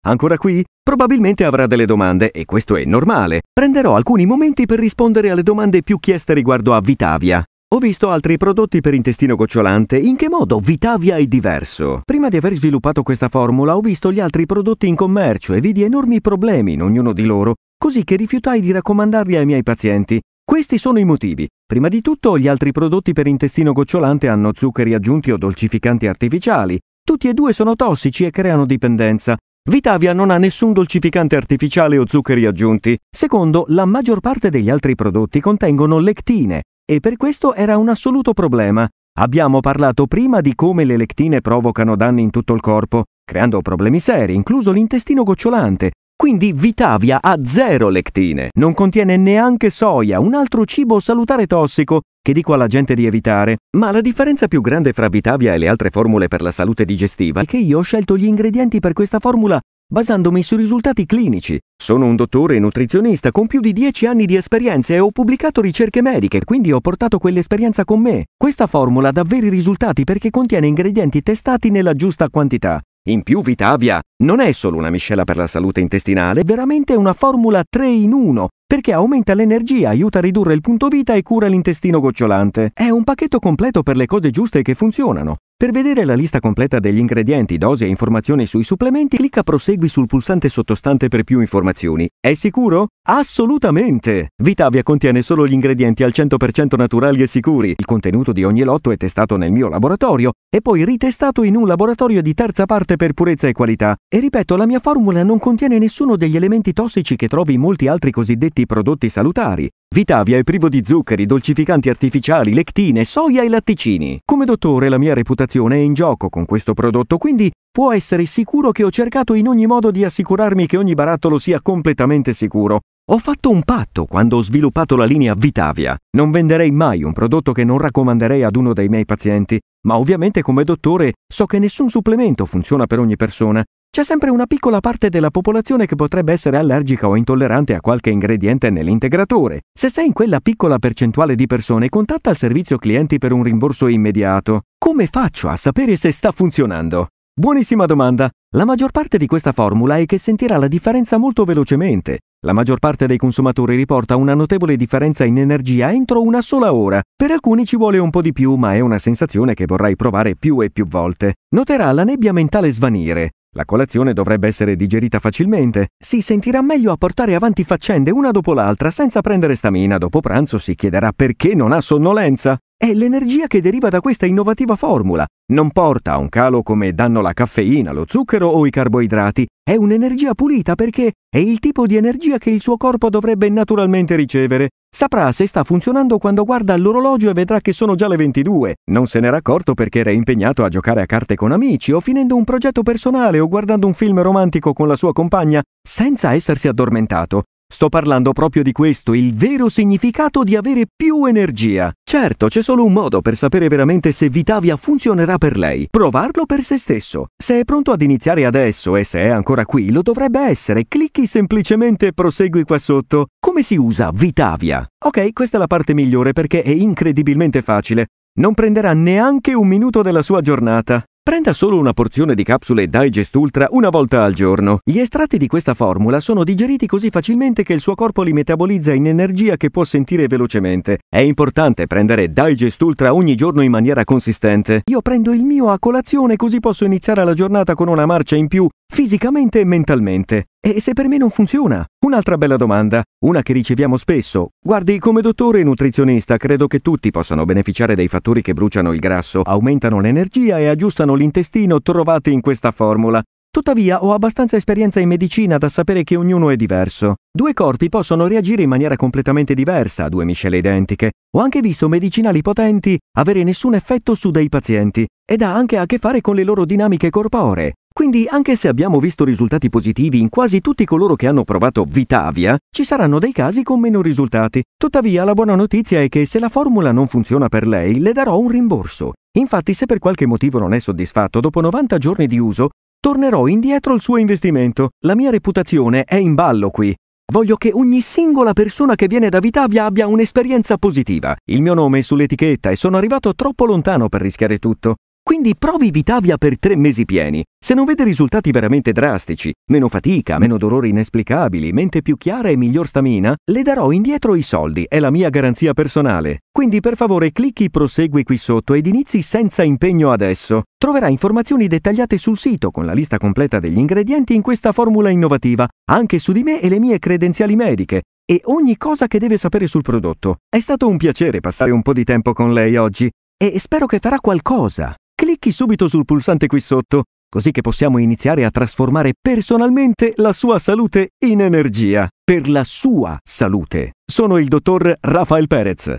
Ancora qui? Probabilmente avrà delle domande, e questo è normale. Prenderò alcuni momenti per rispondere alle domande più chieste riguardo a Vitavia. Ho visto altri prodotti per intestino gocciolante. In che modo Vitavia è diverso? Prima di aver sviluppato questa formula ho visto gli altri prodotti in commercio e vidi enormi problemi in ognuno di loro, così che rifiutai di raccomandarli ai miei pazienti. Questi sono i motivi. Prima di tutto, gli altri prodotti per intestino gocciolante hanno zuccheri aggiunti o dolcificanti artificiali. Tutti e due sono tossici e creano dipendenza. Vitavia non ha nessun dolcificante artificiale o zuccheri aggiunti. Secondo, la maggior parte degli altri prodotti contengono lectine, e per questo era un assoluto problema. Abbiamo parlato prima di come le lectine provocano danni in tutto il corpo, creando problemi seri, incluso l'intestino gocciolante. Quindi Vitavia ha zero lectine, non contiene neanche soia, un altro cibo salutare tossico che dico alla gente di evitare. Ma la differenza più grande fra Vitavia e le altre formule per la salute digestiva è che io ho scelto gli ingredienti per questa formula basandomi sui risultati clinici. Sono un dottore nutrizionista con più di 10 anni di esperienza e ho pubblicato ricerche mediche, quindi ho portato quell'esperienza con me. Questa formula dà veri risultati perché contiene ingredienti testati nella giusta quantità. In più Vitavia non è solo una miscela per la salute intestinale, è veramente una formula 3 in 1 perché aumenta l'energia, aiuta a ridurre il punto vita e cura l'intestino gocciolante. È un pacchetto completo per le cose giuste che funzionano. Per vedere la lista completa degli ingredienti, dosi e informazioni sui supplementi, clicca Prosegui sul pulsante sottostante per più informazioni. È sicuro? Assolutamente! Vitavia contiene solo gli ingredienti al 100% naturali e sicuri. Il contenuto di ogni lotto è testato nel mio laboratorio e poi ritestato in un laboratorio di terza parte per purezza e qualità. E ripeto, la mia formula non contiene nessuno degli elementi tossici che trovi in molti altri cosiddetti prodotti salutari. Vitavia è privo di zuccheri, dolcificanti artificiali, lectine, soia e latticini. Come dottore la mia reputazione è in gioco con questo prodotto, quindi può essere sicuro che ho cercato in ogni modo di assicurarmi che ogni barattolo sia completamente sicuro. Ho fatto un patto quando ho sviluppato la linea Vitavia. Non venderei mai un prodotto che non raccomanderei ad uno dei miei pazienti, ma ovviamente come dottore so che nessun supplemento funziona per ogni persona c'è sempre una piccola parte della popolazione che potrebbe essere allergica o intollerante a qualche ingrediente nell'integratore. Se sei in quella piccola percentuale di persone, contatta il servizio clienti per un rimborso immediato. Come faccio a sapere se sta funzionando? Buonissima domanda! La maggior parte di questa formula è che sentirà la differenza molto velocemente. La maggior parte dei consumatori riporta una notevole differenza in energia entro una sola ora. Per alcuni ci vuole un po' di più, ma è una sensazione che vorrai provare più e più volte. Noterà la nebbia mentale svanire. La colazione dovrebbe essere digerita facilmente. Si sentirà meglio a portare avanti faccende una dopo l'altra senza prendere stamina. Dopo pranzo si chiederà perché non ha sonnolenza. È l'energia che deriva da questa innovativa formula. Non porta a un calo come danno la caffeina, lo zucchero o i carboidrati. È un'energia pulita perché è il tipo di energia che il suo corpo dovrebbe naturalmente ricevere. Saprà se sta funzionando quando guarda l'orologio e vedrà che sono già le 22. Non se n'era accorto perché era impegnato a giocare a carte con amici o finendo un progetto personale o guardando un film romantico con la sua compagna senza essersi addormentato. Sto parlando proprio di questo, il vero significato di avere più energia. Certo, c'è solo un modo per sapere veramente se Vitavia funzionerà per lei, provarlo per se stesso. Se è pronto ad iniziare adesso e se è ancora qui, lo dovrebbe essere. Clicchi semplicemente e Prosegui qua sotto. Come si usa Vitavia? Ok, questa è la parte migliore perché è incredibilmente facile. Non prenderà neanche un minuto della sua giornata. Prenda solo una porzione di capsule Digest Ultra una volta al giorno. Gli estratti di questa formula sono digeriti così facilmente che il suo corpo li metabolizza in energia che può sentire velocemente. È importante prendere Digest Ultra ogni giorno in maniera consistente. Io prendo il mio a colazione così posso iniziare la giornata con una marcia in più fisicamente e mentalmente. E se per me non funziona? Un'altra bella domanda, una che riceviamo spesso. Guardi, come dottore e nutrizionista credo che tutti possano beneficiare dei fattori che bruciano il grasso, aumentano l'energia e aggiustano l'intestino trovati in questa formula. Tuttavia ho abbastanza esperienza in medicina da sapere che ognuno è diverso. Due corpi possono reagire in maniera completamente diversa a due miscele identiche. Ho anche visto medicinali potenti avere nessun effetto su dei pazienti ed ha anche a che fare con le loro dinamiche corporee. Quindi, anche se abbiamo visto risultati positivi in quasi tutti coloro che hanno provato Vitavia, ci saranno dei casi con meno risultati. Tuttavia, la buona notizia è che se la formula non funziona per lei, le darò un rimborso. Infatti, se per qualche motivo non è soddisfatto, dopo 90 giorni di uso, tornerò indietro al suo investimento. La mia reputazione è in ballo qui. Voglio che ogni singola persona che viene da Vitavia abbia un'esperienza positiva. Il mio nome è sull'etichetta e sono arrivato troppo lontano per rischiare tutto. Quindi provi Vitavia per tre mesi pieni. Se non vede risultati veramente drastici, meno fatica, meno dolori inesplicabili, mente più chiara e miglior stamina, le darò indietro i soldi, è la mia garanzia personale. Quindi per favore clicchi prosegui qui sotto ed inizi senza impegno adesso. Troverai informazioni dettagliate sul sito con la lista completa degli ingredienti in questa formula innovativa, anche su di me e le mie credenziali mediche, e ogni cosa che deve sapere sul prodotto. È stato un piacere passare un po' di tempo con lei oggi e spero che farà qualcosa. Clicchi subito sul pulsante qui sotto, così che possiamo iniziare a trasformare personalmente la sua salute in energia. Per la sua salute. Sono il dottor Rafael Perez.